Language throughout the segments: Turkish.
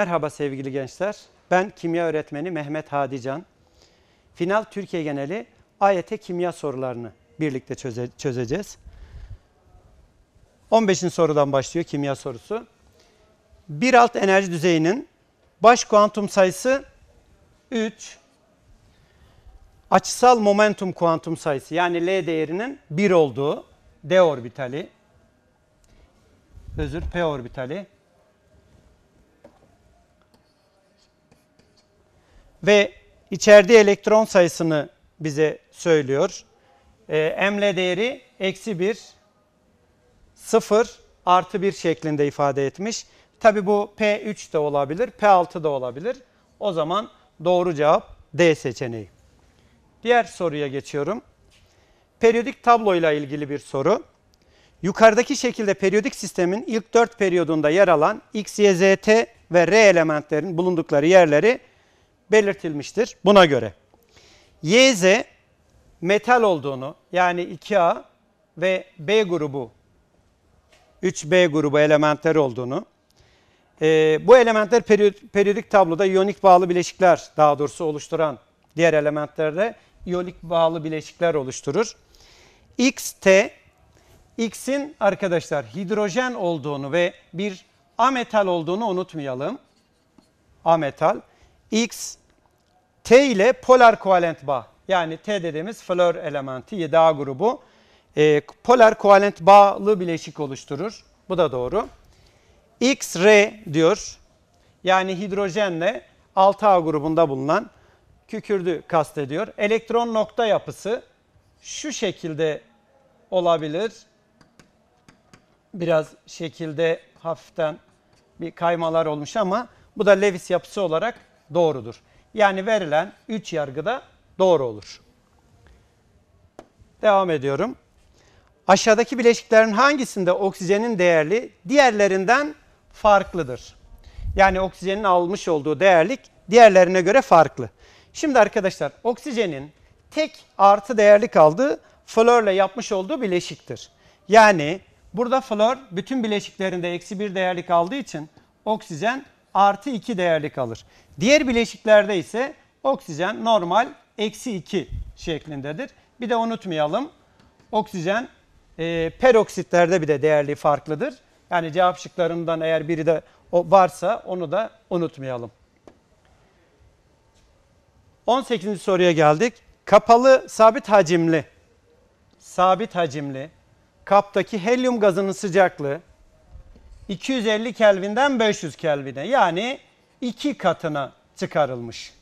Merhaba sevgili gençler. Ben kimya öğretmeni Mehmet Hadican. Final Türkiye geneli AYT kimya sorularını birlikte çöze çözeceğiz. 15. sorudan başlıyor kimya sorusu. Bir alt enerji düzeyinin baş kuantum sayısı 3. Açısal momentum kuantum sayısı yani L değerinin 1 olduğu D orbitali özür P orbitali ve içerdiği elektron sayısını bize söylüyor. E, ee, ML değeri eksi 1, 0, artı 1 şeklinde ifade etmiş. Tabi bu P3 de olabilir, P6 da olabilir. O zaman doğru cevap D seçeneği. Diğer soruya geçiyorum. Periyodik tabloyla ilgili bir soru. Yukarıdaki şekilde periyodik sistemin ilk 4 periyodunda yer alan X, Y, Z, T ve R elementlerin bulundukları yerleri belirtilmiştir buna göre. YZ metal olduğunu yani 2A ve B grubu 3B grubu elementler olduğunu e, bu elementler periyodik, tabloda iyonik bağlı bileşikler daha doğrusu oluşturan diğer elementlerde iyonik bağlı bileşikler oluşturur. XT X'in arkadaşlar hidrojen olduğunu ve bir A metal olduğunu unutmayalım. A metal, X T ile polar kovalent bağ yani T dediğimiz flor elementi 7A grubu e, polar kovalent bağlı bileşik oluşturur. Bu da doğru. XR diyor yani hidrojenle 6A grubunda bulunan kükürdü kastediyor. Elektron nokta yapısı şu şekilde olabilir. Biraz şekilde hafiften bir kaymalar olmuş ama bu da Lewis yapısı olarak doğrudur. Yani verilen 3 yargıda doğru olur. Devam ediyorum. Aşağıdaki bileşiklerin hangisinde oksijenin değerli diğerlerinden farklıdır? Yani oksijenin almış olduğu değerlik diğerlerine göre farklı. Şimdi arkadaşlar oksijenin tek artı değerli kaldığı florla yapmış olduğu bileşiktir. Yani burada flor bütün bileşiklerinde eksi bir değerlik aldığı için oksijen artı 2 değerli kalır. Diğer bileşiklerde ise oksijen normal eksi 2 şeklindedir. Bir de unutmayalım oksijen e, peroksitlerde bir de değerli farklıdır. Yani cevap şıklarından eğer biri de varsa onu da unutmayalım. 18. soruya geldik. Kapalı sabit hacimli sabit hacimli kaptaki helyum gazının sıcaklığı 250 Kelvin'den 500 Kelvin'e yani iki katına çıkarılmış.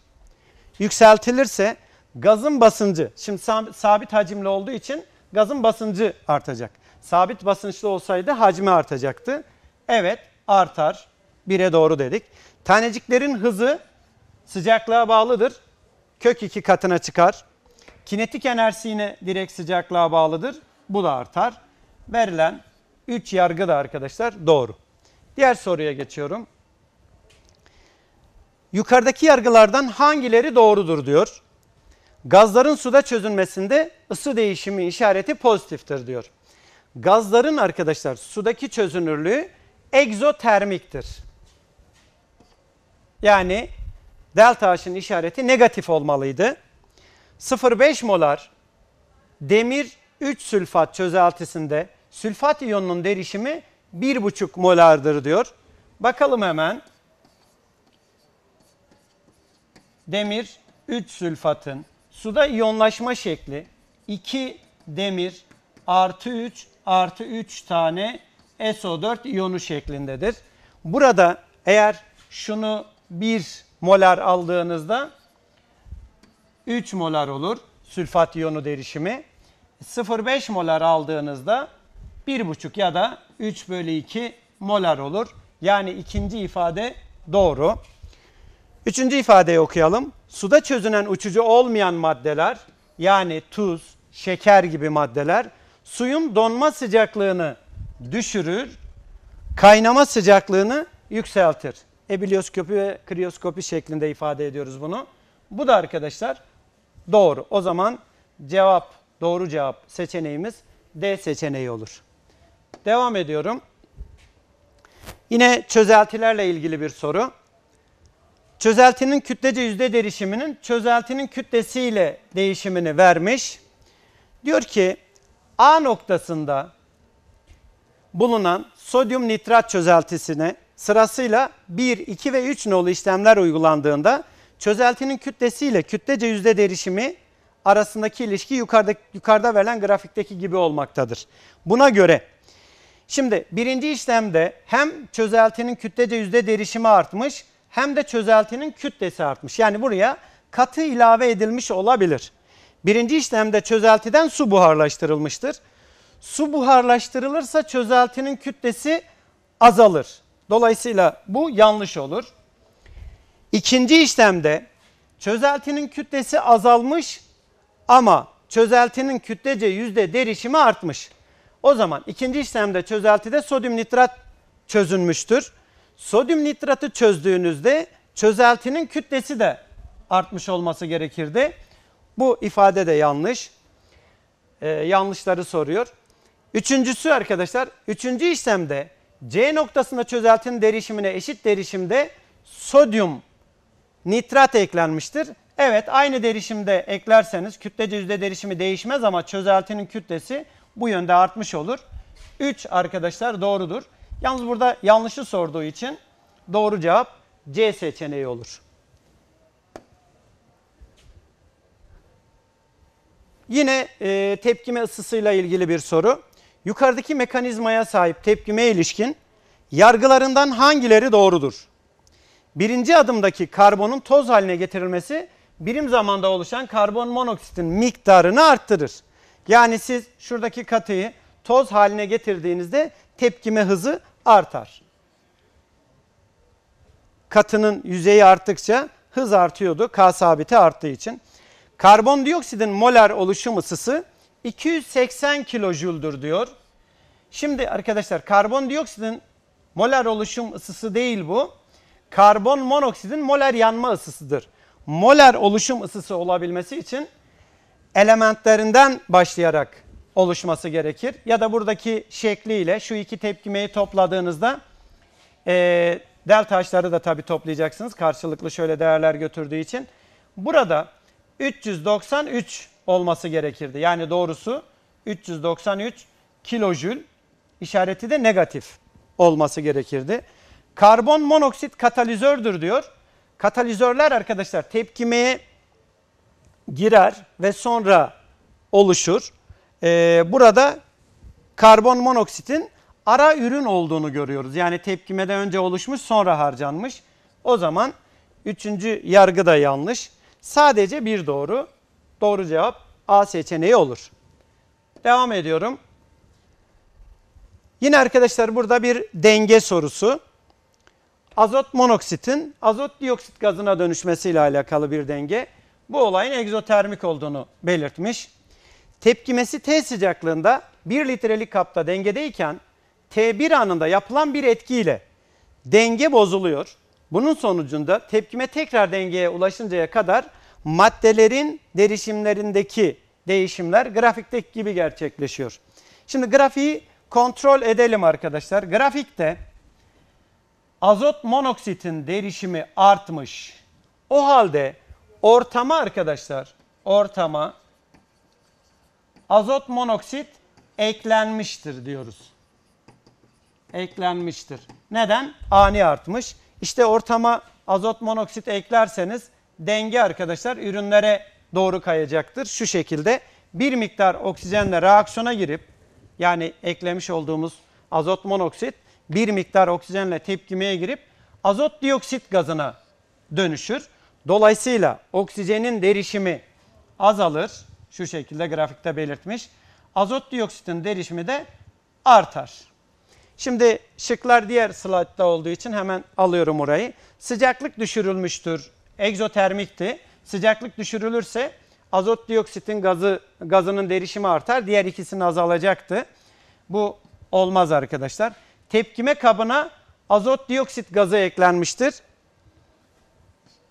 Yükseltilirse gazın basıncı, şimdi sabit hacimli olduğu için gazın basıncı artacak. Sabit basınçlı olsaydı hacmi artacaktı. Evet artar. 1'e doğru dedik. Taneciklerin hızı sıcaklığa bağlıdır. Kök iki katına çıkar. Kinetik enerji yine direkt sıcaklığa bağlıdır. Bu da artar. Verilen 3 yargı da arkadaşlar doğru. Diğer soruya geçiyorum. Yukarıdaki yargılardan hangileri doğrudur diyor. Gazların suda çözünmesinde ısı değişimi işareti pozitiftir diyor. Gazların arkadaşlar sudaki çözünürlüğü egzotermiktir. Yani delta H'ın işareti negatif olmalıydı. 0,5 molar demir 3 sülfat çözeltisinde sülfat iyonunun derişimi 1,5 molardır diyor. Bakalım hemen. Demir 3 sülfatın suda iyonlaşma şekli 2 demir artı 3 artı 3 tane SO4 iyonu şeklindedir. Burada eğer şunu 1 molar aldığınızda 3 molar olur sülfat iyonu derişimi. 0,5 molar aldığınızda 1,5 ya da 3 bölü 2 molar olur. Yani ikinci ifade doğru. Üçüncü ifadeyi okuyalım. Suda çözünen uçucu olmayan maddeler yani tuz, şeker gibi maddeler suyun donma sıcaklığını düşürür, kaynama sıcaklığını yükseltir. Ebelioskopi ve kriyoskopi şeklinde ifade ediyoruz bunu. Bu da arkadaşlar doğru. O zaman cevap, doğru cevap seçeneğimiz D seçeneği olur. Devam ediyorum. Yine çözeltilerle ilgili bir soru. Çözeltinin kütlece yüzde derişiminin çözeltinin kütlesiyle değişimini vermiş. Diyor ki A noktasında bulunan sodyum nitrat çözeltisine sırasıyla 1, 2 ve 3 nolu işlemler uygulandığında çözeltinin kütlesiyle kütlece yüzde derişimi arasındaki ilişki yukarıda, yukarıda verilen grafikteki gibi olmaktadır. Buna göre Şimdi birinci işlemde hem çözeltinin kütlece yüzde derişimi artmış hem de çözeltinin kütlesi artmış. Yani buraya katı ilave edilmiş olabilir. Birinci işlemde çözeltiden su buharlaştırılmıştır. Su buharlaştırılırsa çözeltinin kütlesi azalır. Dolayısıyla bu yanlış olur. İkinci işlemde çözeltinin kütlesi azalmış ama çözeltinin kütlece yüzde derişimi artmış. O zaman ikinci işlemde çözeltide sodyum nitrat çözünmüştür. Sodyum nitratı çözdüğünüzde çözeltinin kütlesi de artmış olması gerekirdi. Bu ifade de yanlış. Ee, yanlışları soruyor. Üçüncüsü arkadaşlar, üçüncü işlemde C noktasında çözeltinin derişimine eşit derişimde sodyum nitrat eklenmiştir. Evet aynı derişimde eklerseniz kütlece yüzde derişimi değişmez ama çözeltinin kütlesi bu yönde artmış olur. 3 arkadaşlar doğrudur. Yalnız burada yanlışı sorduğu için doğru cevap C seçeneği olur. Yine e, tepkime ısısıyla ilgili bir soru. Yukarıdaki mekanizmaya sahip tepkime ilişkin yargılarından hangileri doğrudur? Birinci adımdaki karbonun toz haline getirilmesi birim zamanda oluşan karbon monoksitin miktarını arttırır. Yani siz şuradaki katıyı toz haline getirdiğinizde tepkime hızı artar. Katının yüzeyi arttıkça hız artıyordu K sabiti arttığı için. Karbondioksidin molar oluşum ısısı 280 kilojuldur diyor. Şimdi arkadaşlar karbondioksidin molar oluşum ısısı değil bu. Karbon monoksidin molar yanma ısısıdır. Molar oluşum ısısı olabilmesi için elementlerinden başlayarak oluşması gerekir. Ya da buradaki şekliyle şu iki tepkimeyi topladığınızda e, del taşları da tabii toplayacaksınız karşılıklı şöyle değerler götürdüğü için. Burada 393 olması gerekirdi. Yani doğrusu 393 kilojül işareti de negatif olması gerekirdi. Karbon monoksit katalizördür diyor. Katalizörler arkadaşlar tepkimeye girer ve sonra oluşur. Ee, burada karbon monoksitin ara ürün olduğunu görüyoruz. Yani tepkimede önce oluşmuş sonra harcanmış. O zaman üçüncü yargı da yanlış. Sadece bir doğru. Doğru cevap A seçeneği olur. Devam ediyorum. Yine arkadaşlar burada bir denge sorusu. Azot monoksitin azot dioksit gazına dönüşmesiyle alakalı bir denge bu olayın egzotermik olduğunu belirtmiş. Tepkimesi T sıcaklığında 1 litrelik kapta dengedeyken T1 anında yapılan bir etkiyle denge bozuluyor. Bunun sonucunda tepkime tekrar dengeye ulaşıncaya kadar maddelerin derişimlerindeki değişimler grafikteki gibi gerçekleşiyor. Şimdi grafiği kontrol edelim arkadaşlar. Grafikte azot monoksitin derişimi artmış. O halde ortama arkadaşlar ortama azot monoksit eklenmiştir diyoruz. Eklenmiştir. Neden? Ani artmış. İşte ortama azot monoksit eklerseniz denge arkadaşlar ürünlere doğru kayacaktır. Şu şekilde bir miktar oksijenle reaksiyona girip yani eklemiş olduğumuz azot monoksit bir miktar oksijenle tepkimeye girip azot dioksit gazına dönüşür. Dolayısıyla oksijenin derişimi azalır. Şu şekilde grafikte belirtmiş. Azot dioksitin derişimi de artar. Şimdi şıklar diğer slaytta olduğu için hemen alıyorum orayı. Sıcaklık düşürülmüştür. Egzotermikti. Sıcaklık düşürülürse azot dioksitin gazı gazının derişimi artar. Diğer ikisini azalacaktı. Bu olmaz arkadaşlar. Tepkime kabına azot dioksit gazı eklenmiştir.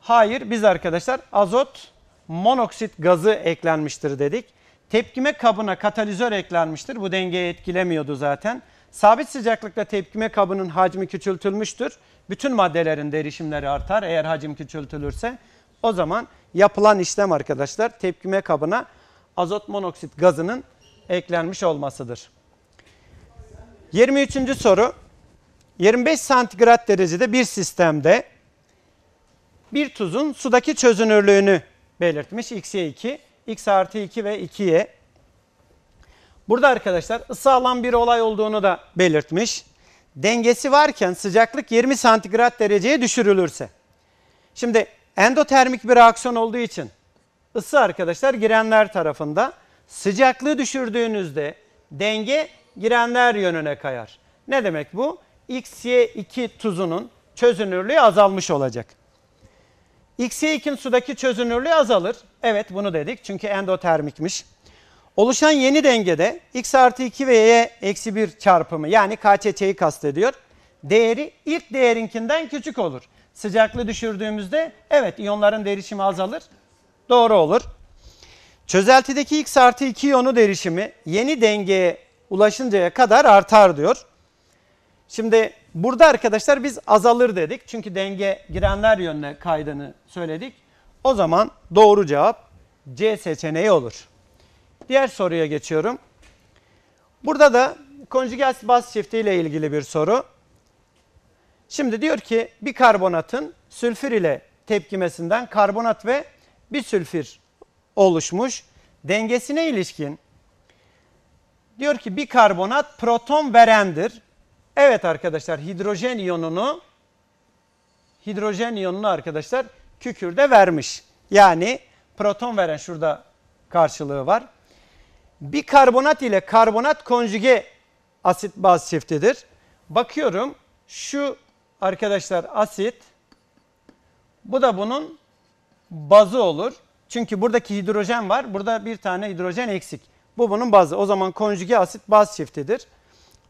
Hayır biz arkadaşlar azot monoksit gazı eklenmiştir dedik. Tepkime kabına katalizör eklenmiştir. Bu dengeyi etkilemiyordu zaten. Sabit sıcaklıkta tepkime kabının hacmi küçültülmüştür. Bütün maddelerin derişimleri artar eğer hacim küçültülürse. O zaman yapılan işlem arkadaşlar tepkime kabına azot monoksit gazının eklenmiş olmasıdır. 23. soru 25 santigrat derecede bir sistemde bir tuzun sudaki çözünürlüğünü belirtmiş. X'ye 2, X artı 2 ve 2'ye. Burada arkadaşlar ısı alan bir olay olduğunu da belirtmiş. Dengesi varken sıcaklık 20 santigrat dereceye düşürülürse. Şimdi endotermik bir reaksiyon olduğu için ısı arkadaşlar girenler tarafında. Sıcaklığı düşürdüğünüzde denge girenler yönüne kayar. Ne demek bu? XY2 tuzunun çözünürlüğü azalmış olacak. X2'nin sudaki çözünürlüğü azalır. Evet bunu dedik çünkü endotermikmiş. Oluşan yeni dengede x artı 2 ve y eksi 1 çarpımı yani KÇÇ'yi kastediyor. Değeri ilk değerinkinden küçük olur. Sıcaklığı düşürdüğümüzde evet iyonların derişimi azalır. Doğru olur. Çözeltideki x artı 2 iyonu derişimi yeni dengeye ulaşıncaya kadar artar diyor. Şimdi Burada arkadaşlar biz azalır dedik. Çünkü denge girenler yönüne kaydığını söyledik. O zaman doğru cevap C seçeneği olur. Diğer soruya geçiyorum. Burada da konjügal baz çifti ile ilgili bir soru. Şimdi diyor ki bir karbonatın sülfür ile tepkimesinden karbonat ve bir sülfür oluşmuş. Dengesine ilişkin diyor ki bir karbonat proton verendir. Evet arkadaşlar hidrojen iyonunu hidrojen iyonunu arkadaşlar kükürde vermiş. Yani proton veren şurada karşılığı var. Bir karbonat ile karbonat konjüge asit baz çiftidir. Bakıyorum şu arkadaşlar asit bu da bunun bazı olur. Çünkü buradaki hidrojen var. Burada bir tane hidrojen eksik. Bu bunun bazı. O zaman konjüge asit baz çiftidir.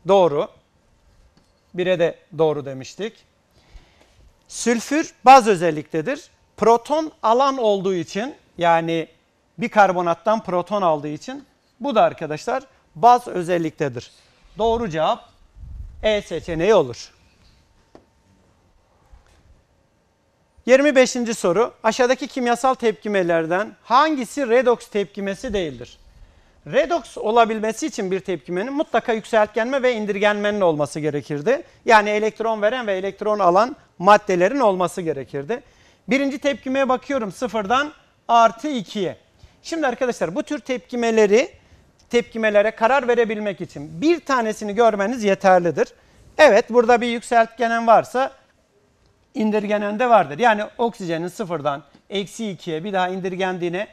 Doğru. 1'e de doğru demiştik. Sülfür baz özelliktedir. Proton alan olduğu için yani bir karbonattan proton aldığı için bu da arkadaşlar baz özelliktedir. Doğru cevap E seçeneği olur. 25. soru. Aşağıdaki kimyasal tepkimelerden hangisi redoks tepkimesi değildir? Redox olabilmesi için bir tepkimenin mutlaka yükseltgenme ve indirgenmenin olması gerekirdi. Yani elektron veren ve elektron alan maddelerin olması gerekirdi. Birinci tepkimeye bakıyorum sıfırdan artı ikiye. Şimdi arkadaşlar bu tür tepkimeleri tepkimelere karar verebilmek için bir tanesini görmeniz yeterlidir. Evet burada bir yükseltgenen varsa indirgenen de vardır. Yani oksijenin sıfırdan eksi ikiye bir daha indirgendiğine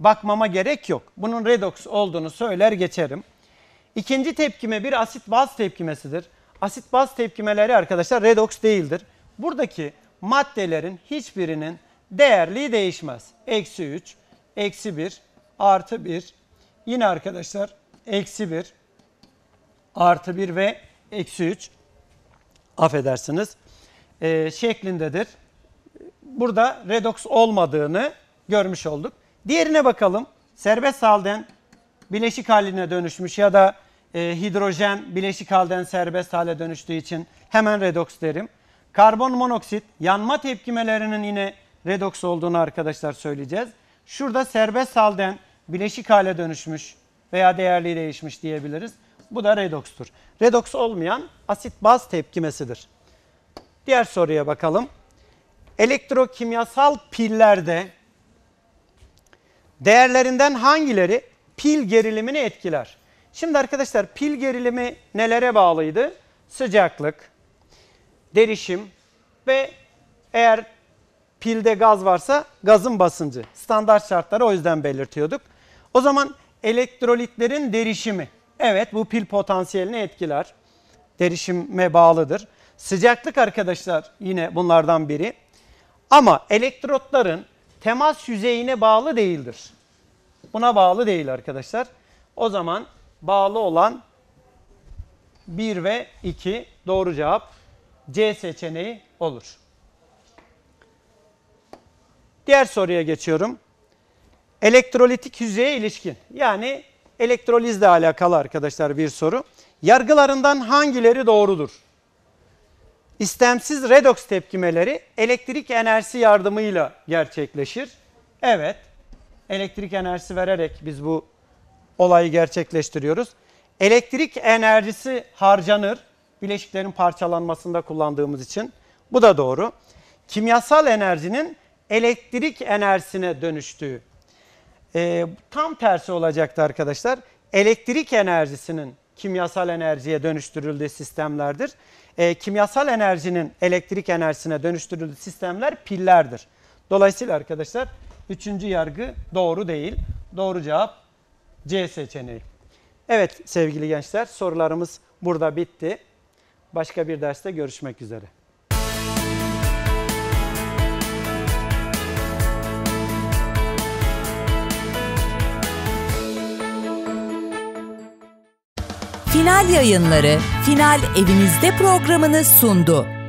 bakmama gerek yok. Bunun redoks olduğunu söyler geçerim. İkinci tepkime bir asit baz tepkimesidir. Asit baz tepkimeleri arkadaşlar redoks değildir. Buradaki maddelerin hiçbirinin değerliği değişmez. Eksi 3, eksi 1, artı 1. Yine arkadaşlar eksi 1, artı 1 ve eksi 3 affedersiniz e, şeklindedir. Burada redoks olmadığını görmüş olduk. Diğerine bakalım. Serbest halden bileşik haline dönüşmüş ya da e, hidrojen bileşik halden serbest hale dönüştüğü için hemen redoks derim. Karbon monoksit yanma tepkimelerinin yine redoks olduğunu arkadaşlar söyleyeceğiz. Şurada serbest halden bileşik hale dönüşmüş veya değerli değişmiş diyebiliriz. Bu da redokstur. Redoks olmayan asit baz tepkimesidir. Diğer soruya bakalım. Elektrokimyasal pillerde değerlerinden hangileri pil gerilimini etkiler? Şimdi arkadaşlar pil gerilimi nelere bağlıydı? Sıcaklık, derişim ve eğer pilde gaz varsa gazın basıncı. Standart şartları o yüzden belirtiyorduk. O zaman elektrolitlerin derişimi. Evet bu pil potansiyelini etkiler. Derişime bağlıdır. Sıcaklık arkadaşlar yine bunlardan biri. Ama elektrotların temas yüzeyine bağlı değildir. Buna bağlı değil arkadaşlar. O zaman bağlı olan 1 ve 2 doğru cevap C seçeneği olur. Diğer soruya geçiyorum. Elektrolitik yüzeye ilişkin yani elektrolizle alakalı arkadaşlar bir soru. Yargılarından hangileri doğrudur? İstemsiz redoks tepkimeleri elektrik enerjisi yardımıyla gerçekleşir. Evet, elektrik enerjisi vererek biz bu olayı gerçekleştiriyoruz. Elektrik enerjisi harcanır bileşiklerin parçalanmasında kullandığımız için. Bu da doğru. Kimyasal enerjinin elektrik enerjisine dönüştüğü. E, tam tersi olacaktı arkadaşlar. Elektrik enerjisinin kimyasal enerjiye dönüştürüldüğü sistemlerdir e, kimyasal enerjinin elektrik enerjisine dönüştürüldüğü sistemler pillerdir. Dolayısıyla arkadaşlar üçüncü yargı doğru değil. Doğru cevap C seçeneği. Evet sevgili gençler sorularımız burada bitti. Başka bir derste görüşmek üzere. Final yayınları Final Evinizde programını sundu.